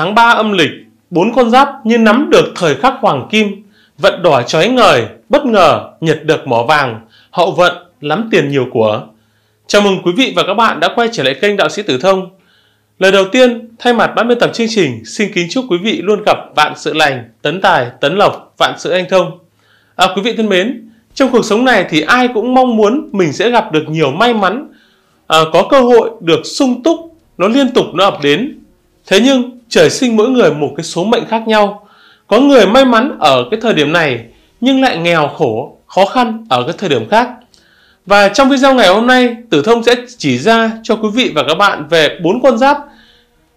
tháng 3 âm lịch, bốn con giáp như nắm được thời khắc hoàng kim, vận đỏ chói ngời, bất ngờ nhật được mỏ vàng, hậu vận lắm tiền nhiều của. Chào mừng quý vị và các bạn đã quay trở lại kênh Đạo sĩ Tử Thông. Lời đầu tiên, thay mặt ban biên tập chương trình, xin kính chúc quý vị luôn gặp vạn sự lành, tấn tài, tấn lộc, vạn sự anh thông. À, quý vị thân mến, trong cuộc sống này thì ai cũng mong muốn mình sẽ gặp được nhiều may mắn, à, có cơ hội được sung túc, nó liên tục nó ập đến. Thế nhưng trời sinh mỗi người một cái số mệnh khác nhau. Có người may mắn ở cái thời điểm này nhưng lại nghèo khổ, khó khăn ở cái thời điểm khác. Và trong video ngày hôm nay, Tử Thông sẽ chỉ ra cho quý vị và các bạn về bốn con giáp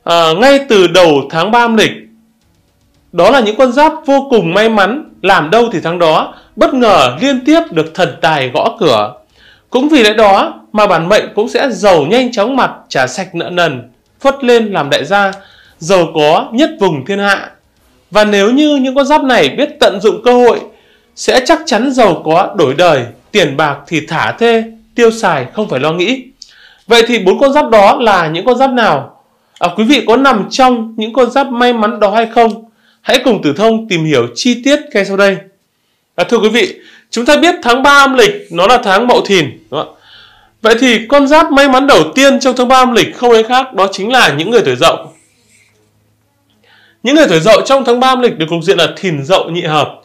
à, ngay từ đầu tháng 3 âm lịch. Đó là những con giáp vô cùng may mắn, làm đâu thì tháng đó, bất ngờ liên tiếp được thần tài gõ cửa. Cũng vì lẽ đó mà bản mệnh cũng sẽ giàu nhanh chóng mặt, trả sạch nợ nần, phất lên làm đại gia, giàu có nhất vùng thiên hạ. Và nếu như những con giáp này biết tận dụng cơ hội, sẽ chắc chắn giàu có đổi đời, tiền bạc thì thả thê, tiêu xài không phải lo nghĩ. Vậy thì bốn con giáp đó là những con giáp nào? À, quý vị có nằm trong những con giáp may mắn đó hay không? Hãy cùng Tử Thông tìm hiểu chi tiết ngay sau đây. À, thưa quý vị, chúng ta biết tháng 3 âm lịch nó là tháng Mậu Thìn. Đúng không? Vậy thì con giáp may mắn đầu tiên trong tháng 3 âm lịch không ai khác đó chính là những người tuổi Dậu. Những người tuổi dậu trong tháng 3 âm lịch được cục diện là thìn dậu nhị hợp.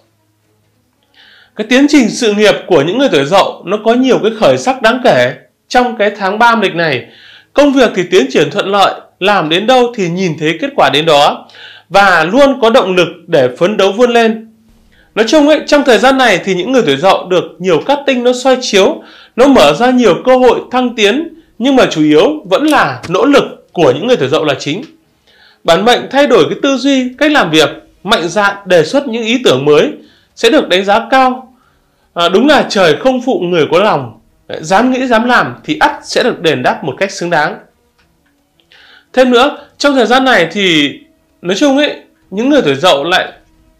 Cái tiến trình sự nghiệp của những người tuổi dậu nó có nhiều cái khởi sắc đáng kể trong cái tháng 3 âm lịch này. Công việc thì tiến triển thuận lợi, làm đến đâu thì nhìn thấy kết quả đến đó và luôn có động lực để phấn đấu vươn lên. Nói chung ấy, trong thời gian này thì những người tuổi dậu được nhiều cát tinh nó soi chiếu, nó mở ra nhiều cơ hội thăng tiến nhưng mà chủ yếu vẫn là nỗ lực của những người tuổi dậu là chính. Bản mệnh thay đổi cái tư duy, cách làm việc, mạnh dạn đề xuất những ý tưởng mới sẽ được đánh giá cao. À, đúng là trời không phụ người có lòng, dám nghĩ dám làm thì ắt sẽ được đền đáp một cách xứng đáng. Thêm nữa, trong thời gian này thì nói chung ấy, những người tuổi dậu lại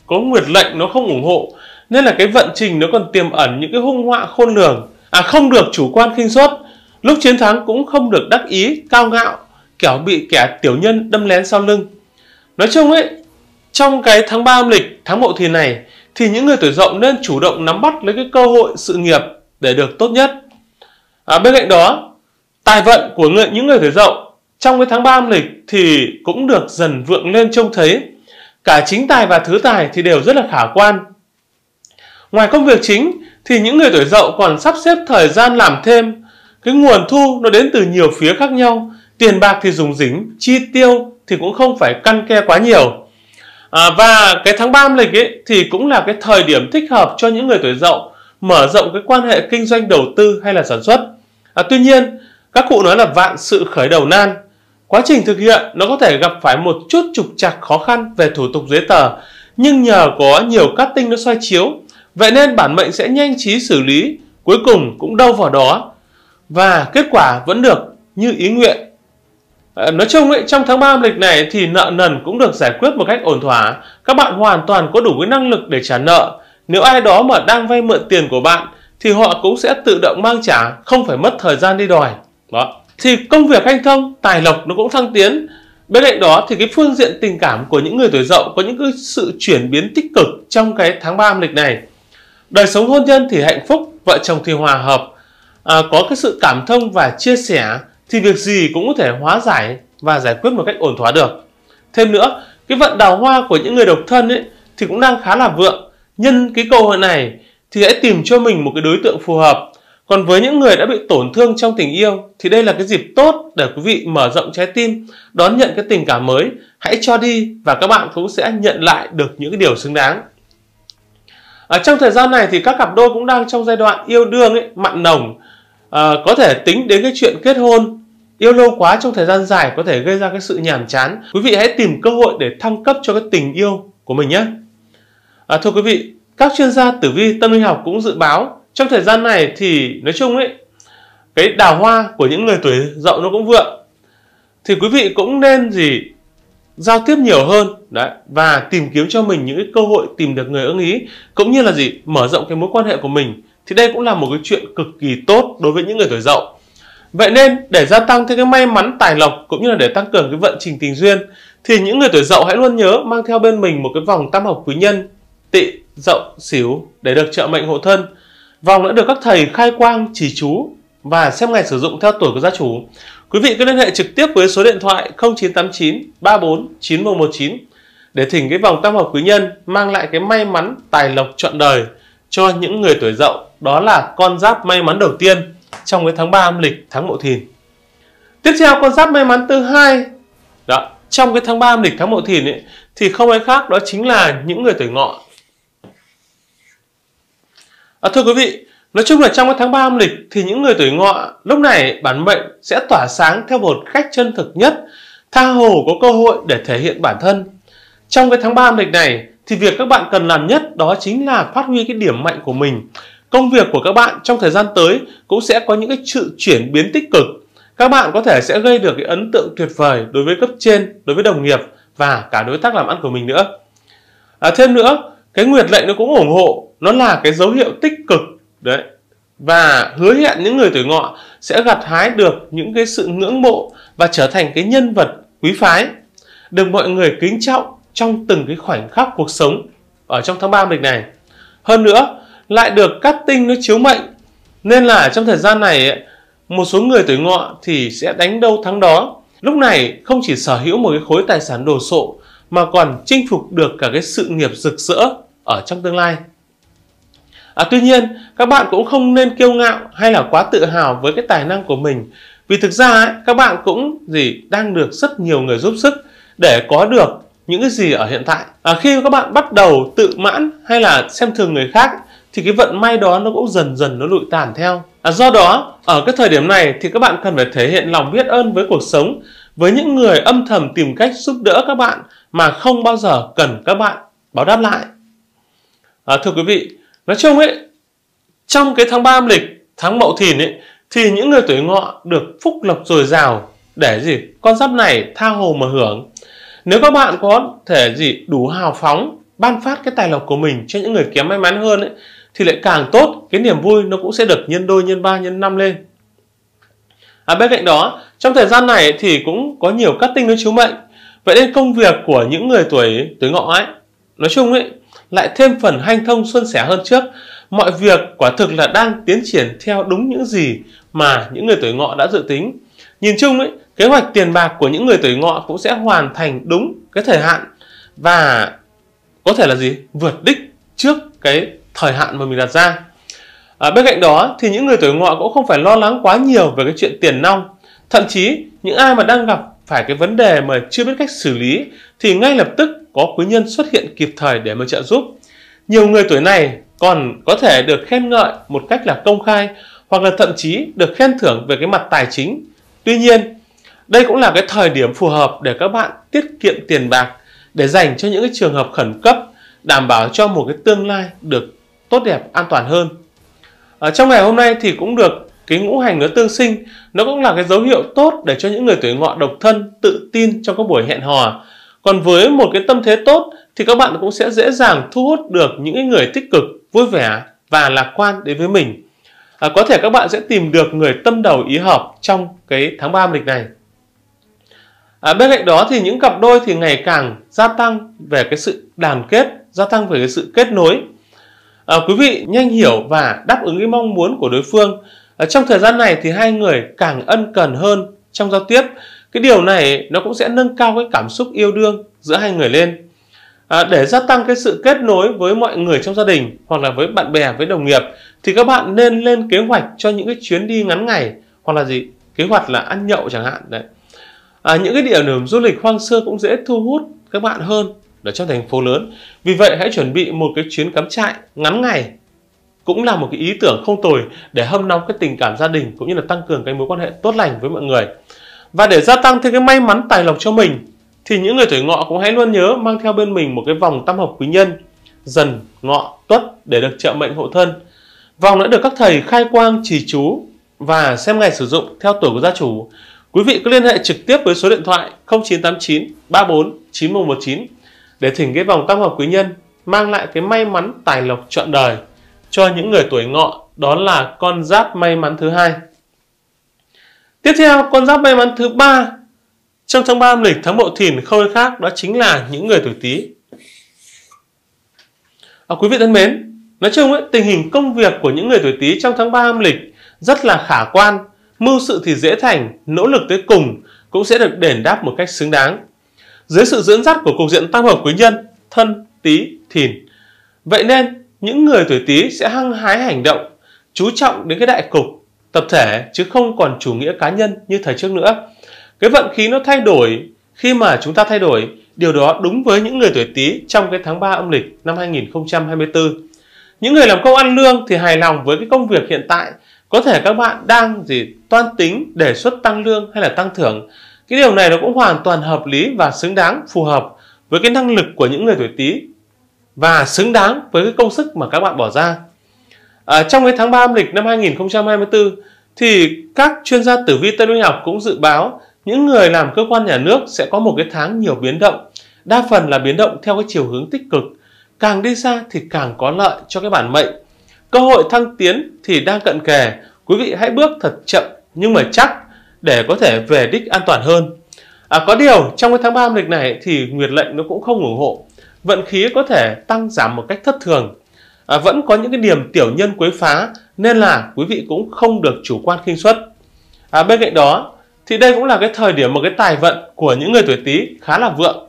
có nguyệt lệnh nó không ủng hộ nên là cái vận trình nó còn tiềm ẩn những cái hung họa khôn lường à không được chủ quan khinh suất lúc chiến thắng cũng không được đắc ý cao ngạo kẻo bị kẻ tiểu nhân đâm lén sau lưng. Nói chung ấy, trong cái tháng 3 âm lịch, tháng mậu thìn này thì những người tuổi Dậu nên chủ động nắm bắt lấy cái cơ hội sự nghiệp để được tốt nhất. À, bên cạnh đó, tài vận của người, những người tuổi Dậu trong cái tháng 3 âm lịch thì cũng được dần vượng lên trông thấy. Cả chính tài và thứ tài thì đều rất là khả quan. Ngoài công việc chính thì những người tuổi dậu còn sắp xếp thời gian làm thêm. Cái nguồn thu nó đến từ nhiều phía khác nhau tiền bạc thì dùng dính chi tiêu thì cũng không phải căn ke quá nhiều à, và cái tháng 3 âm lịch ấy thì cũng là cái thời điểm thích hợp cho những người tuổi dậu mở rộng cái quan hệ kinh doanh đầu tư hay là sản xuất à, tuy nhiên các cụ nói là vạn sự khởi đầu nan quá trình thực hiện nó có thể gặp phải một chút trục trặc khó khăn về thủ tục giấy tờ nhưng nhờ có nhiều cát tinh nó soi chiếu vậy nên bản mệnh sẽ nhanh trí xử lý cuối cùng cũng đâu vào đó và kết quả vẫn được như ý nguyện Ờ, nói chung ấy, trong tháng 3 âm lịch này thì nợ nần cũng được giải quyết một cách ổn thỏa. Các bạn hoàn toàn có đủ cái năng lực để trả nợ. Nếu ai đó mà đang vay mượn tiền của bạn thì họ cũng sẽ tự động mang trả, không phải mất thời gian đi đòi. Đó. Thì công việc hanh thông, tài lộc nó cũng thăng tiến. Bên cạnh đó thì cái phương diện tình cảm của những người tuổi dậu có những cái sự chuyển biến tích cực trong cái tháng 3 âm lịch này. Đời sống hôn nhân thì hạnh phúc, vợ chồng thì hòa hợp, à, có cái sự cảm thông và chia sẻ thì việc gì cũng có thể hóa giải và giải quyết một cách ổn thỏa được. Thêm nữa, cái vận đào hoa của những người độc thân ấy thì cũng đang khá là vượng. Nhân cái cơ hội này thì hãy tìm cho mình một cái đối tượng phù hợp. Còn với những người đã bị tổn thương trong tình yêu thì đây là cái dịp tốt để quý vị mở rộng trái tim, đón nhận cái tình cảm mới, hãy cho đi và các bạn cũng sẽ nhận lại được những cái điều xứng đáng. ở trong thời gian này thì các cặp đôi cũng đang trong giai đoạn yêu đương ấy, mặn nồng, à, có thể tính đến cái chuyện kết hôn Yêu lâu quá trong thời gian dài có thể gây ra cái sự nhàm chán. Quý vị hãy tìm cơ hội để thăng cấp cho cái tình yêu của mình nhé. À, thưa quý vị, các chuyên gia tử vi tâm linh học cũng dự báo trong thời gian này thì nói chung ấy cái đào hoa của những người tuổi dậu nó cũng vượng thì quý vị cũng nên gì giao tiếp nhiều hơn đấy và tìm kiếm cho mình những cái cơ hội tìm được người ưng ý cũng như là gì mở rộng cái mối quan hệ của mình thì đây cũng là một cái chuyện cực kỳ tốt đối với những người tuổi dậu Vậy nên để gia tăng thêm cái may mắn tài lộc cũng như là để tăng cường cái vận trình tình duyên thì những người tuổi dậu hãy luôn nhớ mang theo bên mình một cái vòng tam hợp quý nhân tị dậu xỉu để được trợ mệnh hộ thân. Vòng đã được các thầy khai quang chỉ chú và xem ngày sử dụng theo tuổi của gia chủ. Quý vị cứ liên hệ trực tiếp với số điện thoại 0989 34 9119 để thỉnh cái vòng tam hợp quý nhân mang lại cái may mắn tài lộc trọn đời cho những người tuổi dậu đó là con giáp may mắn đầu tiên trong cái tháng 3 âm lịch tháng Mậu Thìn. Tiếp theo con giáp may mắn thứ hai đó, trong cái tháng 3 âm lịch tháng Mậu Thìn ấy, thì không ai khác đó chính là những người tuổi Ngọ. À, thưa quý vị, nói chung là trong cái tháng 3 âm lịch thì những người tuổi Ngọ lúc này bản mệnh sẽ tỏa sáng theo một cách chân thực nhất, tha hồ có cơ hội để thể hiện bản thân. Trong cái tháng 3 âm lịch này thì việc các bạn cần làm nhất đó chính là phát huy cái điểm mạnh của mình Công việc của các bạn trong thời gian tới cũng sẽ có những cái sự chuyển biến tích cực. Các bạn có thể sẽ gây được cái ấn tượng tuyệt vời đối với cấp trên, đối với đồng nghiệp và cả đối tác làm ăn của mình nữa. À, thêm nữa, cái nguyệt lệnh nó cũng ủng hộ, nó là cái dấu hiệu tích cực đấy và hứa hẹn những người tuổi ngọ sẽ gặt hái được những cái sự ngưỡng mộ và trở thành cái nhân vật quý phái được mọi người kính trọng trong từng cái khoảnh khắc cuộc sống ở trong tháng 3 mình này. Hơn nữa, lại được các tinh nó chiếu mệnh nên là trong thời gian này một số người tuổi ngọ thì sẽ đánh đâu thắng đó lúc này không chỉ sở hữu một cái khối tài sản đồ sộ mà còn chinh phục được cả cái sự nghiệp rực rỡ ở trong tương lai à, tuy nhiên các bạn cũng không nên kiêu ngạo hay là quá tự hào với cái tài năng của mình vì thực ra ấy, các bạn cũng gì đang được rất nhiều người giúp sức để có được những cái gì ở hiện tại à, khi các bạn bắt đầu tự mãn hay là xem thường người khác thì cái vận may đó nó cũng dần dần nó lụi tàn theo. À, do đó, ở cái thời điểm này thì các bạn cần phải thể hiện lòng biết ơn với cuộc sống, với những người âm thầm tìm cách giúp đỡ các bạn mà không bao giờ cần các bạn báo đáp lại. À, thưa quý vị, nói chung ấy, trong cái tháng 3 âm lịch, tháng Mậu Thìn ấy, thì những người tuổi ngọ được phúc lộc dồi dào để gì con giáp này tha hồ mà hưởng. Nếu các bạn có thể gì đủ hào phóng ban phát cái tài lộc của mình cho những người kém may mắn hơn ấy, thì lại càng tốt cái niềm vui nó cũng sẽ được nhân đôi nhân ba nhân năm lên à, bên cạnh đó trong thời gian này thì cũng có nhiều cát tinh nó chiếu mệnh vậy nên công việc của những người tuổi tuổi ngọ ấy nói chung ấy lại thêm phần hanh thông xuân sẻ hơn trước mọi việc quả thực là đang tiến triển theo đúng những gì mà những người tuổi ngọ đã dự tính nhìn chung ấy kế hoạch tiền bạc của những người tuổi ngọ cũng sẽ hoàn thành đúng cái thời hạn và có thể là gì vượt đích trước cái thời hạn mà mình đặt ra à, bên cạnh đó thì những người tuổi ngọ cũng không phải lo lắng quá nhiều về cái chuyện tiền nong thậm chí những ai mà đang gặp phải cái vấn đề mà chưa biết cách xử lý thì ngay lập tức có quý nhân xuất hiện kịp thời để mà trợ giúp nhiều người tuổi này còn có thể được khen ngợi một cách là công khai hoặc là thậm chí được khen thưởng về cái mặt tài chính tuy nhiên đây cũng là cái thời điểm phù hợp để các bạn tiết kiệm tiền bạc để dành cho những cái trường hợp khẩn cấp đảm bảo cho một cái tương lai được tốt đẹp, an toàn hơn. Ở trong ngày hôm nay thì cũng được cái ngũ hành nó tương sinh, nó cũng là cái dấu hiệu tốt để cho những người tuổi ngọ độc thân tự tin trong các buổi hẹn hò. Còn với một cái tâm thế tốt thì các bạn cũng sẽ dễ dàng thu hút được những người tích cực, vui vẻ và lạc quan đến với mình. À, có thể các bạn sẽ tìm được người tâm đầu ý hợp trong cái tháng 3 âm lịch này. À, bên cạnh đó thì những cặp đôi thì ngày càng gia tăng về cái sự đoàn kết, gia tăng về cái sự kết nối à, quý vị nhanh hiểu và đáp ứng cái mong muốn của đối phương à, trong thời gian này thì hai người càng ân cần hơn trong giao tiếp cái điều này nó cũng sẽ nâng cao cái cảm xúc yêu đương giữa hai người lên à, để gia tăng cái sự kết nối với mọi người trong gia đình hoặc là với bạn bè với đồng nghiệp thì các bạn nên lên kế hoạch cho những cái chuyến đi ngắn ngày hoặc là gì kế hoạch là ăn nhậu chẳng hạn đấy à, những cái địa điểm du lịch hoang sơ cũng dễ thu hút các bạn hơn ở trong thành phố lớn. Vì vậy hãy chuẩn bị một cái chuyến cắm trại ngắn ngày cũng là một cái ý tưởng không tồi để hâm nóng cái tình cảm gia đình cũng như là tăng cường cái mối quan hệ tốt lành với mọi người. Và để gia tăng thêm cái may mắn tài lộc cho mình thì những người tuổi ngọ cũng hãy luôn nhớ mang theo bên mình một cái vòng tam hợp quý nhân dần ngọ tuất để được trợ mệnh hộ thân. Vòng đã được các thầy khai quang trì chú và xem ngày sử dụng theo tuổi của gia chủ. Quý vị có liên hệ trực tiếp với số điện thoại 0989 34 9119 để thỉnh cái vòng tam hợp quý nhân mang lại cái may mắn tài lộc trọn đời cho những người tuổi ngọ đó là con giáp may mắn thứ hai tiếp theo con giáp may mắn thứ ba trong tháng ba âm lịch tháng mậu thìn không ai khác đó chính là những người tuổi tý à, quý vị thân mến nói chung ấy, tình hình công việc của những người tuổi tý trong tháng ba âm lịch rất là khả quan mưu sự thì dễ thành nỗ lực tới cùng cũng sẽ được đền đáp một cách xứng đáng dưới sự dẫn dắt của cục diện tam hợp quý nhân, thân, tý thìn. Vậy nên, những người tuổi tý sẽ hăng hái hành động, chú trọng đến cái đại cục, tập thể chứ không còn chủ nghĩa cá nhân như thời trước nữa. Cái vận khí nó thay đổi khi mà chúng ta thay đổi, điều đó đúng với những người tuổi Tý trong cái tháng 3 âm lịch năm 2024. Những người làm công ăn lương thì hài lòng với cái công việc hiện tại, có thể các bạn đang gì toan tính đề xuất tăng lương hay là tăng thưởng cái điều này nó cũng hoàn toàn hợp lý và xứng đáng phù hợp với cái năng lực của những người tuổi Tý và xứng đáng với cái công sức mà các bạn bỏ ra. À, trong cái tháng 3 âm lịch năm 2024 thì các chuyên gia tử vi tâm lý học cũng dự báo những người làm cơ quan nhà nước sẽ có một cái tháng nhiều biến động, đa phần là biến động theo cái chiều hướng tích cực. Càng đi xa thì càng có lợi cho cái bản mệnh. Cơ hội thăng tiến thì đang cận kề, quý vị hãy bước thật chậm nhưng mà chắc để có thể về đích an toàn hơn. À, có điều trong cái tháng 3 âm lịch này thì nguyệt lệnh nó cũng không ủng hộ. Vận khí có thể tăng giảm một cách thất thường. À, vẫn có những cái điểm tiểu nhân quấy phá nên là quý vị cũng không được chủ quan khinh suất. À, bên cạnh đó thì đây cũng là cái thời điểm một cái tài vận của những người tuổi Tý khá là vượng.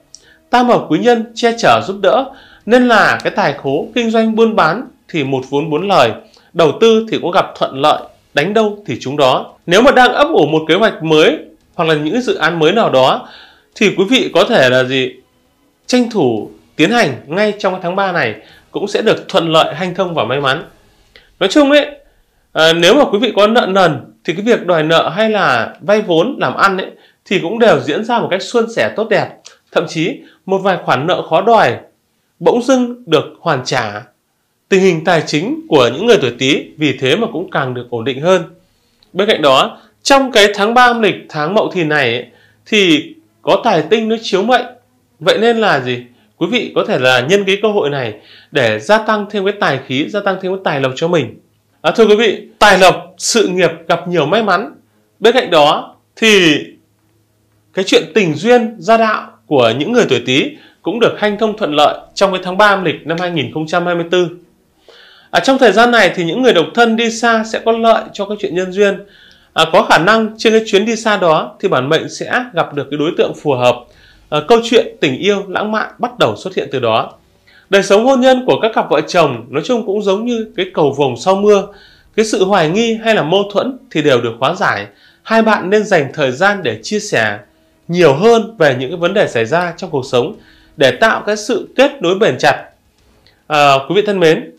Tam hợp quý nhân che chở giúp đỡ nên là cái tài khố kinh doanh buôn bán thì một vốn bốn lời, đầu tư thì cũng gặp thuận lợi đánh đâu thì chúng đó. Nếu mà đang ấp ủ một kế hoạch mới hoặc là những dự án mới nào đó thì quý vị có thể là gì? Tranh thủ tiến hành ngay trong tháng 3 này cũng sẽ được thuận lợi, hanh thông và may mắn. Nói chung ấy, à, nếu mà quý vị có nợ nần thì cái việc đòi nợ hay là vay vốn làm ăn ấy thì cũng đều diễn ra một cách suôn sẻ tốt đẹp. Thậm chí một vài khoản nợ khó đòi bỗng dưng được hoàn trả Tình hình tài chính của những người tuổi Tý vì thế mà cũng càng được ổn định hơn. Bên cạnh đó, trong cái tháng 3 âm lịch tháng Mậu Thìn này ấy, thì có tài tinh nó chiếu mệnh. Vậy nên là gì? Quý vị có thể là nhân cái cơ hội này để gia tăng thêm cái tài khí, gia tăng thêm cái tài lộc cho mình. À, thưa quý vị, tài lộc, sự nghiệp gặp nhiều may mắn. Bên cạnh đó thì cái chuyện tình duyên, gia đạo của những người tuổi Tý cũng được hanh thông thuận lợi trong cái tháng 3 âm lịch năm 2024. À, trong thời gian này thì những người độc thân đi xa sẽ có lợi cho cái chuyện nhân duyên. À, có khả năng trên cái chuyến đi xa đó thì bản mệnh sẽ gặp được cái đối tượng phù hợp. À, câu chuyện tình yêu lãng mạn bắt đầu xuất hiện từ đó. Đời sống hôn nhân của các cặp vợ chồng nói chung cũng giống như cái cầu vồng sau mưa. Cái sự hoài nghi hay là mâu thuẫn thì đều được hóa giải. Hai bạn nên dành thời gian để chia sẻ nhiều hơn về những cái vấn đề xảy ra trong cuộc sống để tạo cái sự kết nối bền chặt. À, quý vị thân mến,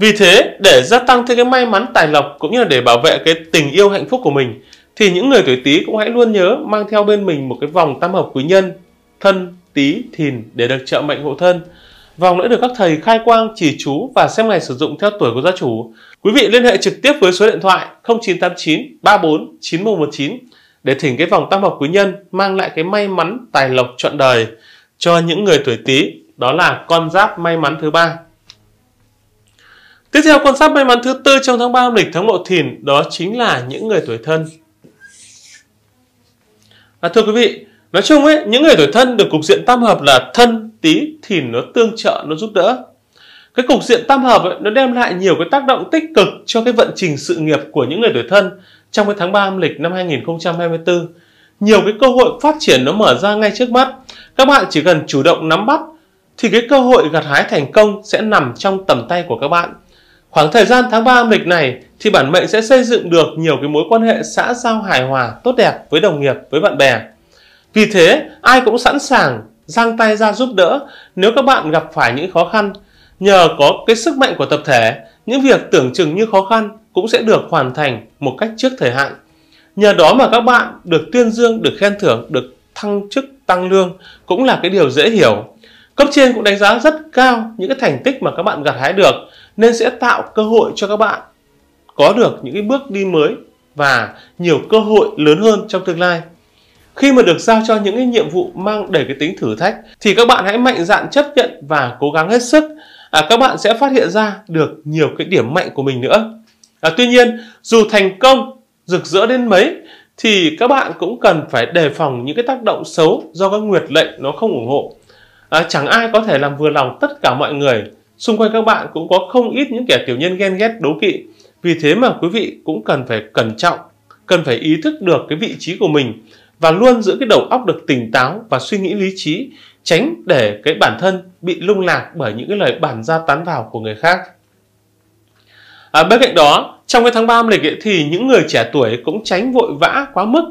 vì thế, để gia tăng thêm cái may mắn tài lộc cũng như là để bảo vệ cái tình yêu hạnh phúc của mình thì những người tuổi Tý cũng hãy luôn nhớ mang theo bên mình một cái vòng tam hợp quý nhân thân, Tý, Thìn để được trợ mệnh hộ thân. Vòng đã được các thầy khai quang chỉ chú và xem ngày sử dụng theo tuổi của gia chủ. Quý vị liên hệ trực tiếp với số điện thoại 0989 34 9119 để thỉnh cái vòng tam hợp quý nhân mang lại cái may mắn tài lộc trọn đời cho những người tuổi Tý, đó là con giáp may mắn thứ ba. Tiếp theo con sắp may mắn thứ tư trong tháng 3 âm lịch tháng Mậu Thìn đó chính là những người tuổi thân. À, thưa quý vị, nói chung ấy, những người tuổi thân được cục diện tam hợp là thân, tí, thìn nó tương trợ, nó giúp đỡ. Cái cục diện tam hợp ấy, nó đem lại nhiều cái tác động tích cực cho cái vận trình sự nghiệp của những người tuổi thân trong cái tháng 3 âm lịch năm 2024. Nhiều cái cơ hội phát triển nó mở ra ngay trước mắt. Các bạn chỉ cần chủ động nắm bắt thì cái cơ hội gặt hái thành công sẽ nằm trong tầm tay của các bạn. Khoảng thời gian tháng 3 âm lịch này thì bản mệnh sẽ xây dựng được nhiều cái mối quan hệ xã giao hài hòa, tốt đẹp với đồng nghiệp, với bạn bè. Vì thế, ai cũng sẵn sàng giang tay ra giúp đỡ nếu các bạn gặp phải những khó khăn. Nhờ có cái sức mạnh của tập thể, những việc tưởng chừng như khó khăn cũng sẽ được hoàn thành một cách trước thời hạn. Nhờ đó mà các bạn được tuyên dương, được khen thưởng, được thăng chức, tăng lương cũng là cái điều dễ hiểu. Cấp trên cũng đánh giá rất cao những cái thành tích mà các bạn gặt hái được nên sẽ tạo cơ hội cho các bạn có được những cái bước đi mới và nhiều cơ hội lớn hơn trong tương lai. Khi mà được giao cho những cái nhiệm vụ mang đầy cái tính thử thách thì các bạn hãy mạnh dạn chấp nhận và cố gắng hết sức. À, các bạn sẽ phát hiện ra được nhiều cái điểm mạnh của mình nữa. À, tuy nhiên, dù thành công rực rỡ đến mấy thì các bạn cũng cần phải đề phòng những cái tác động xấu do các nguyệt lệnh nó không ủng hộ. À, chẳng ai có thể làm vừa lòng tất cả mọi người Xung quanh các bạn cũng có không ít những kẻ tiểu nhân ghen ghét đố kỵ. Vì thế mà quý vị cũng cần phải cẩn trọng, cần phải ý thức được cái vị trí của mình và luôn giữ cái đầu óc được tỉnh táo và suy nghĩ lý trí, tránh để cái bản thân bị lung lạc bởi những cái lời bản ra tán vào của người khác. À, bên cạnh đó, trong cái tháng 3 âm lịch ấy, thì những người trẻ tuổi cũng tránh vội vã quá mức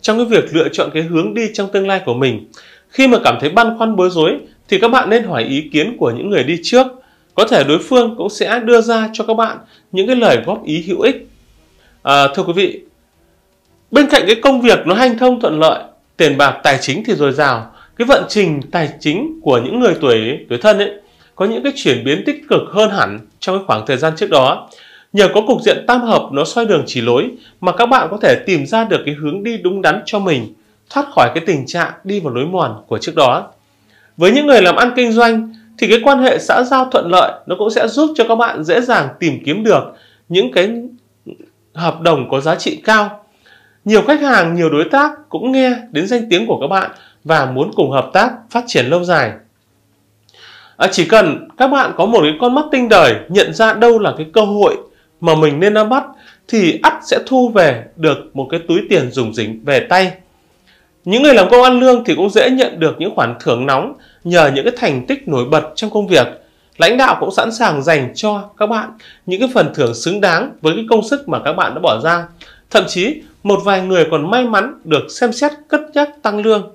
trong cái việc lựa chọn cái hướng đi trong tương lai của mình. Khi mà cảm thấy băn khoăn bối rối thì các bạn nên hỏi ý kiến của những người đi trước có thể đối phương cũng sẽ đưa ra cho các bạn những cái lời góp ý hữu ích à, thưa quý vị bên cạnh cái công việc nó hanh thông thuận lợi tiền bạc tài chính thì dồi dào cái vận trình tài chính của những người tuổi tuổi thân ấy có những cái chuyển biến tích cực hơn hẳn trong cái khoảng thời gian trước đó nhờ có cục diện tam hợp nó xoay đường chỉ lối mà các bạn có thể tìm ra được cái hướng đi đúng đắn cho mình thoát khỏi cái tình trạng đi vào lối mòn của trước đó với những người làm ăn kinh doanh thì cái quan hệ xã giao thuận lợi nó cũng sẽ giúp cho các bạn dễ dàng tìm kiếm được những cái hợp đồng có giá trị cao nhiều khách hàng nhiều đối tác cũng nghe đến danh tiếng của các bạn và muốn cùng hợp tác phát triển lâu dài à, chỉ cần các bạn có một cái con mắt tinh đời nhận ra đâu là cái cơ hội mà mình nên nắm bắt thì ắt sẽ thu về được một cái túi tiền dùng dính về tay những người làm công ăn lương thì cũng dễ nhận được những khoản thưởng nóng nhờ những cái thành tích nổi bật trong công việc, lãnh đạo cũng sẵn sàng dành cho các bạn những cái phần thưởng xứng đáng với cái công sức mà các bạn đã bỏ ra. Thậm chí một vài người còn may mắn được xem xét cất nhắc tăng lương.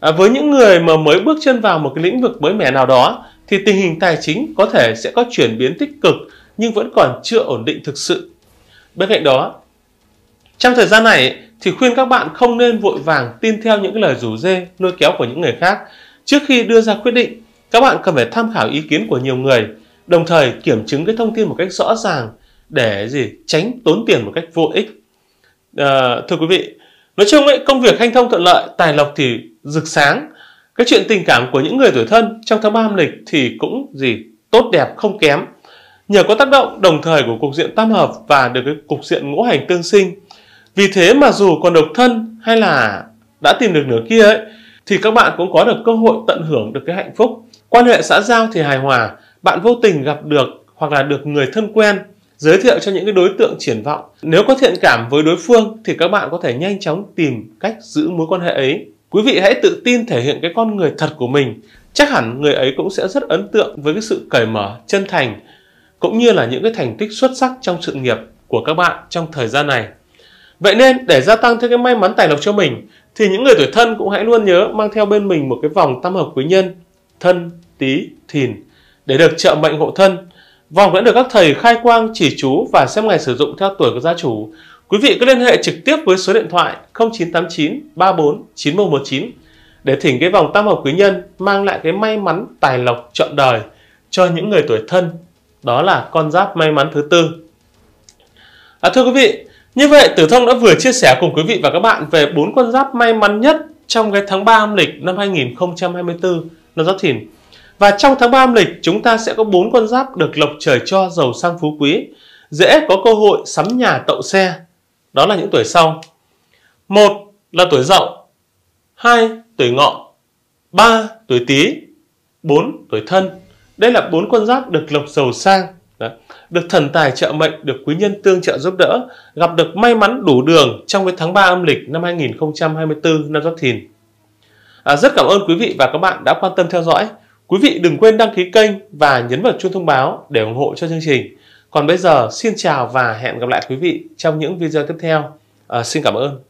À, với những người mà mới bước chân vào một cái lĩnh vực mới mẻ nào đó thì tình hình tài chính có thể sẽ có chuyển biến tích cực nhưng vẫn còn chưa ổn định thực sự. Bên cạnh đó, trong thời gian này thì khuyên các bạn không nên vội vàng tin theo những cái lời rủ dê lôi kéo của những người khác Trước khi đưa ra quyết định, các bạn cần phải tham khảo ý kiến của nhiều người, đồng thời kiểm chứng cái thông tin một cách rõ ràng để gì tránh tốn tiền một cách vô ích. À, thưa quý vị, nói chung ấy công việc hanh thông thuận lợi, tài lộc thì rực sáng. Cái chuyện tình cảm của những người tuổi thân trong tháng 3 âm lịch thì cũng gì tốt đẹp không kém. Nhờ có tác động đồng thời của cục diện tam hợp và được cái cục diện ngũ hành tương sinh. Vì thế mà dù còn độc thân hay là đã tìm được nửa kia ấy thì các bạn cũng có được cơ hội tận hưởng được cái hạnh phúc quan hệ xã giao thì hài hòa bạn vô tình gặp được hoặc là được người thân quen giới thiệu cho những cái đối tượng triển vọng nếu có thiện cảm với đối phương thì các bạn có thể nhanh chóng tìm cách giữ mối quan hệ ấy quý vị hãy tự tin thể hiện cái con người thật của mình chắc hẳn người ấy cũng sẽ rất ấn tượng với cái sự cởi mở chân thành cũng như là những cái thành tích xuất sắc trong sự nghiệp của các bạn trong thời gian này vậy nên để gia tăng thêm cái may mắn tài lộc cho mình thì những người tuổi thân cũng hãy luôn nhớ mang theo bên mình một cái vòng tam hợp quý nhân thân tý thìn để được trợ mệnh hộ thân vòng vẫn được các thầy khai quang chỉ chú và xem ngày sử dụng theo tuổi của gia chủ quý vị cứ liên hệ trực tiếp với số điện thoại 0989 34 9119 để thỉnh cái vòng tam hợp quý nhân mang lại cái may mắn tài lộc trọn đời cho những người tuổi thân đó là con giáp may mắn thứ tư à, thưa quý vị như vậy, Tử Thông đã vừa chia sẻ cùng quý vị và các bạn về bốn con giáp may mắn nhất trong cái tháng 3 âm lịch năm 2024 năm Giáp Thìn. Và trong tháng 3 âm lịch, chúng ta sẽ có bốn con giáp được lộc trời cho giàu sang phú quý, dễ có cơ hội sắm nhà tậu xe. Đó là những tuổi sau. Một là tuổi Dậu, hai tuổi Ngọ, ba tuổi Tý, bốn tuổi Thân. Đây là bốn con giáp được lộc giàu sang Đấy. Được thần tài trợ mệnh, được quý nhân tương trợ giúp đỡ, gặp được may mắn đủ đường trong cái tháng 3 âm lịch năm 2024 năm Giáp Thìn. À, rất cảm ơn quý vị và các bạn đã quan tâm theo dõi. Quý vị đừng quên đăng ký kênh và nhấn vào chuông thông báo để ủng hộ cho chương trình. Còn bây giờ, xin chào và hẹn gặp lại quý vị trong những video tiếp theo. À, xin cảm ơn.